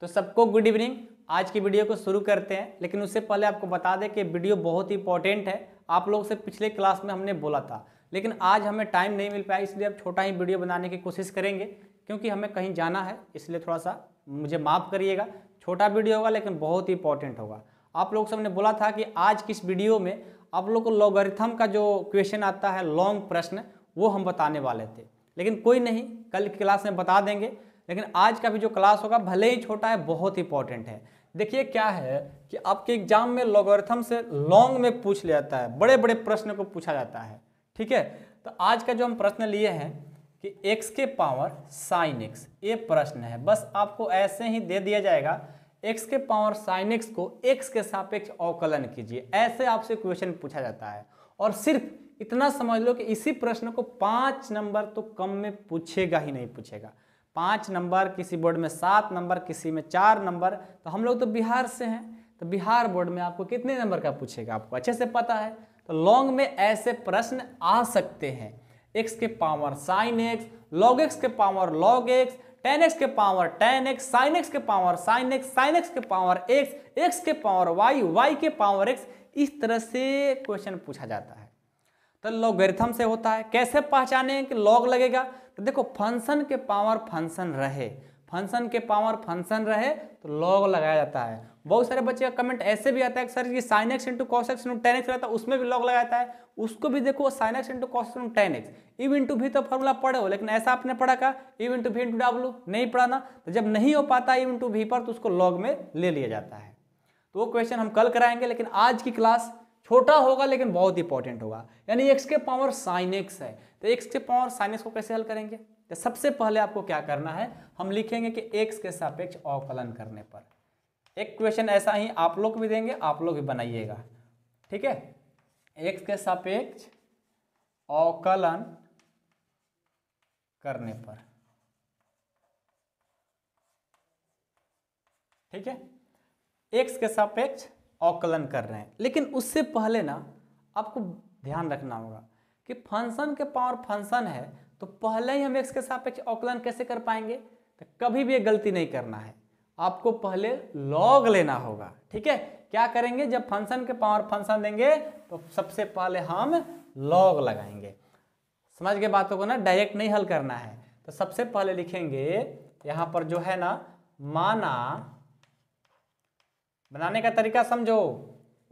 तो सबको good evening आज की वीडियो को शुरू करते हैं लेकिन उससे पहले आपको बता दें कि वीडियो बहुत इंपॉर्टेंट है आप लोग से पिछले क्लास में हमने बोला था लेकिन आज हमें टाइम नहीं मिल पाया इसलिए अब छोटा ही वीडियो बनाने की कोशिश करेंगे क्योंकि हमें कहीं जाना है इसलिए थोड़ा सा मुझे माफ़ करिएगा छोटा वीडियो होगा लेकिन बहुत ही इंपॉर्टेंट होगा आप लोग सबने बोला था कि आज किस वीडियो में आप लोग को लॉगरिथम का जो क्वेश्चन आता है लॉन्ग प्रश्न वो हम बताने वाले थे लेकिन कोई नहीं कल क्लास में बता देंगे लेकिन आज का भी जो क्लास होगा भले ही छोटा है बहुत इंपॉर्टेंट है देखिए क्या है कि आपके एग्जाम में लॉगर्थम से लॉन्ग में पूछ लिया जाता है बड़े बड़े प्रश्न को पूछा जाता है ठीक है तो आज का जो हम प्रश्न लिए हैं कि x के पावर साइन एक्स ये प्रश्न है बस आपको ऐसे ही दे दिया जाएगा x के पावर साइन एक्स को x के सापेक्ष अवकलन कीजिए ऐसे आपसे क्वेश्चन पूछा जाता है और सिर्फ इतना समझ लो कि इसी प्रश्न को पाँच नंबर तो कम में पूछेगा ही नहीं पूछेगा पाँच नंबर किसी बोर्ड में सात नंबर किसी में चार नंबर तो हम लोग तो बिहार से हैं तो बिहार बोर्ड में आपको कितने नंबर का पूछेगा आपको अच्छे से पता है तो लॉन्ग में ऐसे प्रश्न आ सकते हैं एक्स के power sine x log x के power log x tan x के power tan x sine x के power sine x sine x के पावर एक्स एक्स के पावर वाई वाई के पावर एक्स इस तरह से क्वेश्चन पूछा जाता है तो लॉगरिथम से होता है कैसे पहचाने कि लॉग लगेगा देखो फंक्शन के पावर फंक्शन रहे फंक्शन के पावर फंक्शन रहे तो लॉग लगाया जाता है बहुत सारे बच्चे का कमेंट ऐसे भी आता है कि सर ये sine x into cos x into tan x रहता है उसमें भी लॉग लगाया जाता है उसको भी देखो sine x into cos into tan x इव इंटू भी तो फॉर्मूला पढ़े हो लेकिन ऐसा आपने पढ़ा का इव इंटू भी इंटू डब्लू नहीं पढ़ा ना तो जब नहीं हो पाता इव इंटू भी पर तो उसको लॉग में ले लिया जाता है तो वो क्वेश्चन हम कल कराएंगे लेकिन आज की क्लास छोटा होगा लेकिन बहुत इंपॉर्टेंट होगा यानी एक्स के पावर साइन एक्स है तो एक्स के पावर साइन एक्स को कैसे हल करेंगे तो सबसे पहले आपको क्या करना है हम लिखेंगे कि एक्स के सापेक्ष अवकलन करने पर एक क्वेश्चन ऐसा ही आप लोग भी देंगे आप लोग भी बनाइएगा ठीक है एक्स के सापेक्ष अवकलन करने पर ठीक है एक्स के सापेक्ष अवकलन कर रहे हैं लेकिन उससे पहले ना आपको ध्यान रखना होगा कि फंक्शन के पावर फंक्शन है तो पहले ही हम एक्स के सापेक्ष अवकलन कैसे कर पाएंगे तो कभी भी ये गलती नहीं करना है आपको पहले लॉग लेना होगा ठीक है क्या करेंगे जब फंक्शन के पावर फंक्शन देंगे तो सबसे पहले हम लॉग लगाएंगे समझ के बातों को ना डायरेक्ट नहीं हल करना है तो सबसे पहले लिखेंगे यहाँ पर जो है ना माना बनाने का तरीका समझो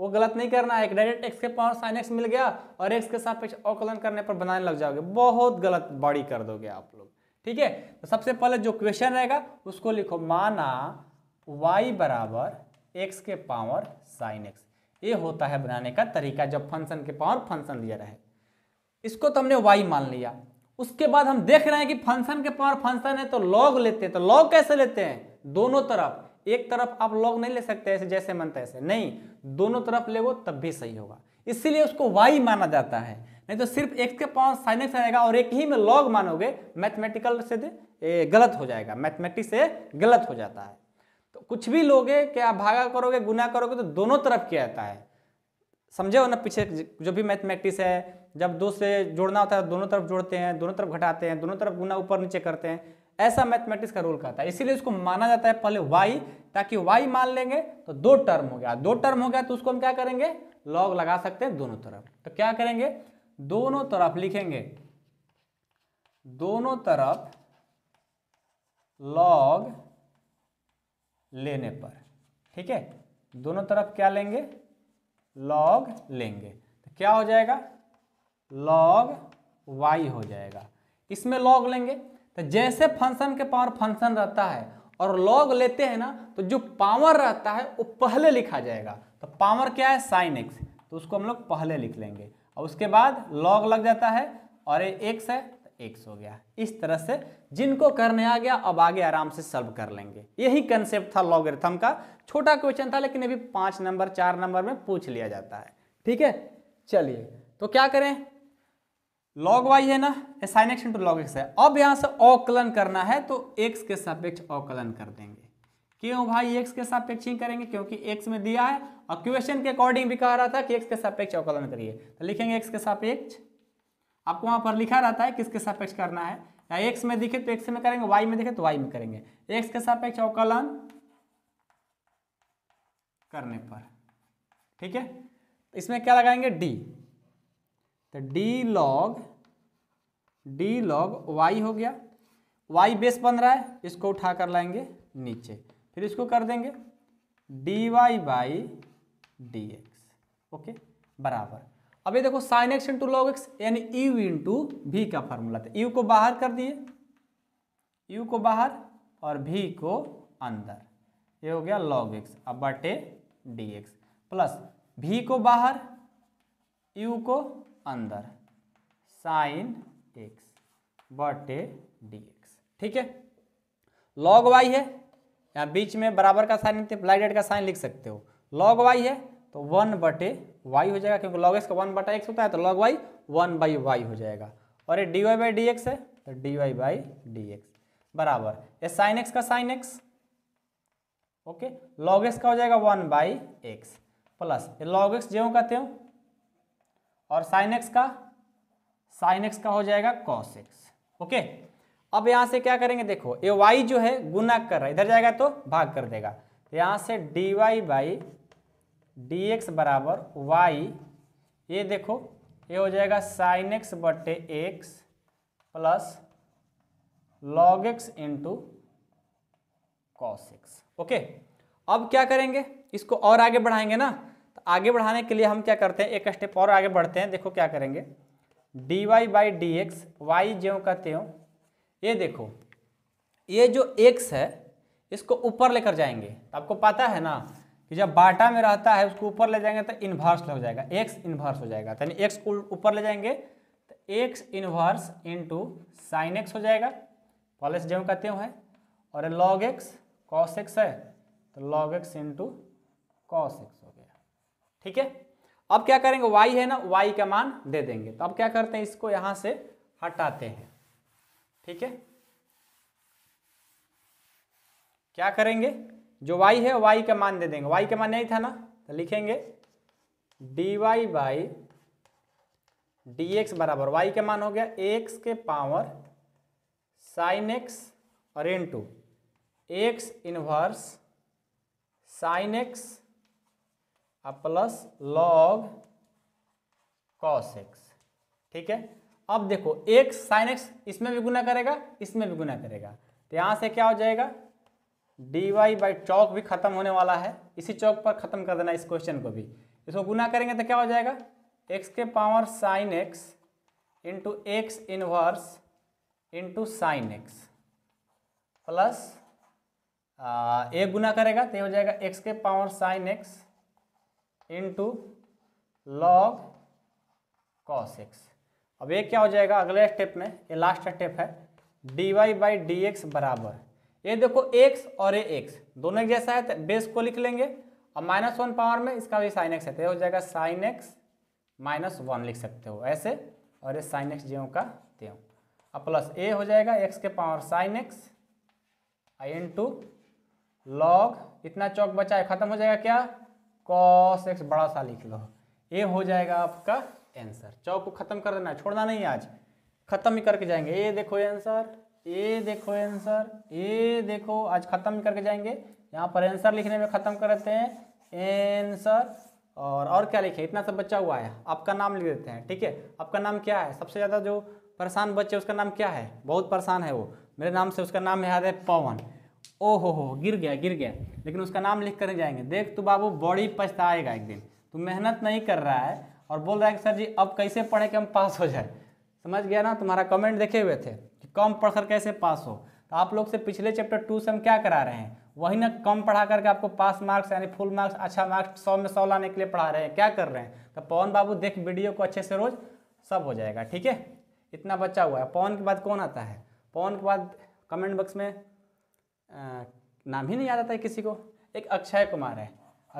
वो गलत नहीं करना है एक डायरेक्ट एक्स के पावर साइन एक्स मिल गया और एक्स के साथ पेक्ष अवकलन करने पर बनाने लग जाओगे बहुत गलत बॉडी कर दोगे आप लोग ठीक है तो सबसे पहले जो क्वेश्चन रहेगा उसको लिखो माना वाई बराबर एक्स के पावर साइन एक्स ये होता है बनाने का तरीका जब फंक्शन के पावर फंक्शन दिया रहे इसको तो हमने वाई मान लिया उसके बाद हम देख रहे हैं कि फंक्शन के पावर फंक्शन है तो लॉग लेते हैं तो लॉग कैसे लेते हैं दोनों तरफ एक तरफ आप लॉग नहीं ले सकते ऐसे जैसे मन तैसे नहीं दोनों तरफ ले वो तब भी सही होगा इसीलिए उसको वाई माना जाता है नहीं तो सिर्फ एक्स के पावर साइन एक्स आएगा और एक ही में लॉग मानोगे मैथमेटिकल से गलत हो जाएगा मैथमेटिक्स से गलत हो जाता है तो कुछ भी लोगे क्या भागा करोगे गुना करोगे तो दोनों तरफ किया जाता है समझे हो ना पीछे जो भी मैथमेटिक्स है जब दो से जोड़ना होता है दोनों तरफ जोड़ते हैं दोनों तरफ घटाते हैं दोनों तरफ गुना ऊपर नीचे करते हैं ऐसा मैथमेटिक्स का रूल कहता है इसीलिए उसको माना जाता है पहले वाई ताकि वाई मान लेंगे तो दो टर्म हो गया दो टर्म हो गया तो उसको हम क्या करेंगे लॉग लगा सकते हैं दोनों तरफ तो क्या करेंगे दोनों तरफ लिखेंगे दोनों तरफ लॉग लेने पर ठीक है दोनों तरफ क्या लेंगे लॉग लेंगे तो क्या हो जाएगा लॉग वाई हो जाएगा इसमें लॉग लेंगे तो जैसे फंक्शन के पावर फंक्शन रहता है और लॉग लेते हैं ना तो जो पावर रहता है वो पहले लिखा जाएगा तो पावर क्या है साइन एक्स तो उसको हम लोग पहले लिख लेंगे और उसके बाद लॉग लग जाता है और ये एक्स है तो एक्स हो गया इस तरह से जिनको करने आ गया अब आगे आराम से सॉल्व कर लेंगे यही कंसेप्ट था लॉगरिथम का छोटा क्वेश्चन था लेकिन अभी पाँच नंबर चार नंबर में पूछ लिया जाता है ठीक है चलिए तो क्या करें लॉग वाई है ना sine x into log x है अब यहाँ से अवकलन करना है तो एक्स के सापेक्ष अवकलन कर देंगे क्यों भाई एक्स के सापेक्ष ही करेंगे क्योंकि एक्स में दिया है और क्वेश्चन के अकॉर्डिंग भी कहा रहा था कि एक्स के सापेक्ष अवकलन करिए तो लिखेंगे एक्स के सापेक्ष आपको वहाँ पर लिखा रहता है किसके सापेक्ष करना है या एक्स में दिखे तो एक्स में करेंगे वाई में दिखे तो वाई में करेंगे एक्स के सापेक्ष अवकलन करने पर ठीक है इसमें क्या लगाएंगे डी तो d log d log y हो गया वाई बेस बन रहा है इसको उठा कर लाएंगे नीचे फिर इसको कर देंगे d y by d x okay बराबर अब ये देखो sine x into log x यानी यू इंटू भी का फॉर्मूला था यू को बाहर कर दिए यू को बाहर और भी को अंदर ये हो गया लॉग एक्स अब बटे डी एक्स प्लस भी को बाहर यू को अंदर साइन एक्स बटे डी एक्स ठीक है लॉग वाई है यहाँ बीच में बराबर का साइन मल्टीप्लाइडेड का साइन लिख सकते हो लॉग वाई है तो वन बटे वाई हो जाएगा क्योंकि लॉग एक्स का वन बटा एक्स होता है तो log y one by y हो जाएगा और ये d y by d x है तो d y by d x बराबर ये साइन एक्स का sine x okay log x का हो जाएगा वन बाई एक्स प्लस ये लॉग एक्स जो कहते हो और साइन एक्स का साइन एक्स का हो जाएगा कॉस एक्स ओके अब यहां से क्या करेंगे देखो ये वाई जो है गुना कर रहा है इधर जाएगा तो भाग कर देगा तो यहां से d y by d x बराबर वाई ये देखो ये हो जाएगा साइन एक्स बटे x plus log x into cos x okay अब क्या करेंगे इसको और आगे बढ़ाएंगे ना आगे बढ़ाने के लिए हम क्या करते हैं एक स्टेप और आगे बढ़ते हैं देखो क्या करेंगे d y by d x y ज्यो का त्यों ये देखो ये जो एक्स है इसको ऊपर लेकर जाएंगे तो आपको पता है ना कि जब बाटा में रहता है उसको ऊपर ले जाएंगे तो इन्वर्स हो जाएगा एक्स इन्वर्स हो जाएगा यानी एक्स को ऊपर ले जाएंगे तो x inverse into sine x हो जाएगा पहले से का त्यों है और लॉग एक्स कॉस एक्स है तो log x into cos x ठीक है अब क्या करेंगे y है ना y का मान दे देंगे तो अब क्या करते हैं इसको यहां से हटाते हैं ठीक है क्या करेंगे जो y है y का मान दे देंगे y का मान नहीं था ना तो लिखेंगे dy y by d x बराबर वाई का मान हो गया एक्स के पावर साइन एक्स और into x inverse sine x और प्लस लॉग कॉस एक्स ठीक है अब देखो एक साइन एक्स इसमें भी गुना करेगा इसमें भी गुना करेगा तो यहाँ से क्या हो जाएगा डी वाई बाई चौक भी खत्म होने वाला है इसी चौक पर खत्म कर देना इस क्वेश्चन को भी इसको गुना करेंगे तो क्या हो जाएगा एक्स के power sine x into x inverse into sine x plus एक गुना करेगा तो हो जाएगा एक्स के power sine x into log cos x अब ये क्या हो जाएगा अगले स्टेप में ये लास्ट स्टेप है d y by d x बराबर ये देखो एक्स और ये एक्स दोनों एक जैसा है तो बेस को लिख लेंगे और माइनस वन पावर में इसका भी साइन एक्स है तो हो जाएगा साइन एक्स माइनस वन लिख सकते हो ऐसे और ये साइन एक्स ज्यों का त्यों और प्लस ए हो जाएगा एक्स के power sine x into log इतना चौक बचा है खत्म हो जाएगा क्या कॉस एक्स बड़ा सा लिख लो ये हो जाएगा आपका आंसर चौक को खत्म कर देना छोड़ना नहीं आज खत्म ही करके जाएंगे ये देखो आंसर ये देखो आंसर ये देखो आज खत्म ही करके जाएंगे यहाँ पर आंसर लिखने में खत्म कर देते हैं आंसर और और क्या लिखे इतना सब बच्चा हुआ है आपका नाम लिख देते हैं ठीक है आपका नाम क्या है सबसे ज़्यादा जो परेशान बच्चे उसका नाम क्या है बहुत परेशान है वो मेरे नाम से उसका नाम याद है पवन ओहो हो गिर गया गिर गया लेकिन उसका नाम लिख कर जाएंगे देख तो बाबू बड़ी पछताएगा एक दिन तू मेहनत नहीं कर रहा है और बोल रहा है कि सर जी अब कैसे पढ़े कि हम पास हो जाए समझ गया ना तुम्हारा कमेंट देखे हुए थे कि कम पढ़कर कैसे पास हो तो आप लोग से पिछले चैप्टर टू से हम क्या करा रहे हैं वही ना कम पढ़ा करके आपको पास मार्क्स यानी फुल मार्क्स अच्छा मार्क्स सौ में सौ लाने के लिए पढ़ा रहे हैं क्या कर रहे हैं तो पवन बाबू देख वीडियो को अच्छे से रोज सब हो जाएगा ठीक है इतना बच्चा हुआ है पवन के बाद कौन आता है पवन के बाद कमेंट बॉक्स में नाम ही नहीं याद आता है किसी को एक अक्षय कुमार है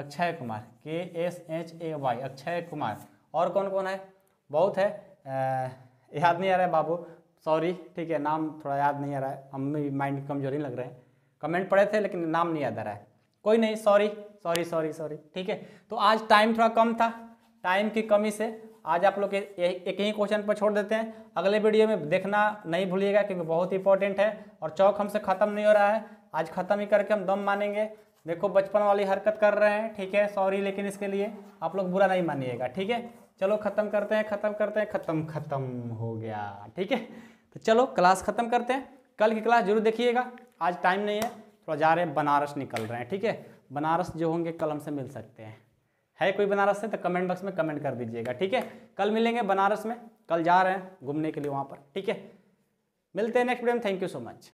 अक्षय कुमार के S H A Y Akshay Kumar और कौन कौन है बहुत है याद नहीं आ रहा है बाबू सॉरी ठीक है नाम थोड़ा याद नहीं आ रहा है हम भी माइंड कमजोरी लग रहे हैं कमेंट पढ़े थे लेकिन नाम नहीं याद आ रहा है कोई नहीं सॉरी सॉरी सॉरी सॉरी ठीक है तो आज टाइम थोड़ा कम था टाइम की कमी से आज आप लोग एक ही क्वेश्चन पर छोड़ देते हैं अगले वीडियो में देखना नहीं भूलिएगा क्योंकि बहुत इंपॉर्टेंट है और चौक हमसे ख़त्म नहीं हो रहा है आज ख़त्म ही करके हम दम मानेंगे देखो बचपन वाली हरकत कर रहे हैं ठीक है सॉरी लेकिन इसके लिए आप लोग बुरा नहीं मानिएगा ठीक है चलो ख़त्म करते हैं ख़त्म करते हैं ख़त्म ख़त्म हो गया ठीक है तो चलो क्लास ख़त्म करते हैं कल की क्लास जरूर देखिएगा आज टाइम नहीं है थोड़ा जा रहे हैं बनारस निकल रहे हैं ठीक है बनारस जो होंगे कल हमसे मिल सकते हैं है कोई बनारस से तो कमेंट बॉक्स में कमेंट कर दीजिएगा ठीक है कल मिलेंगे बनारस में कल जा रहे हैं घूमने के लिए वहाँ पर ठीक है मिलते हैं नेक्स्ट वीडियो में थैंक यू सो मच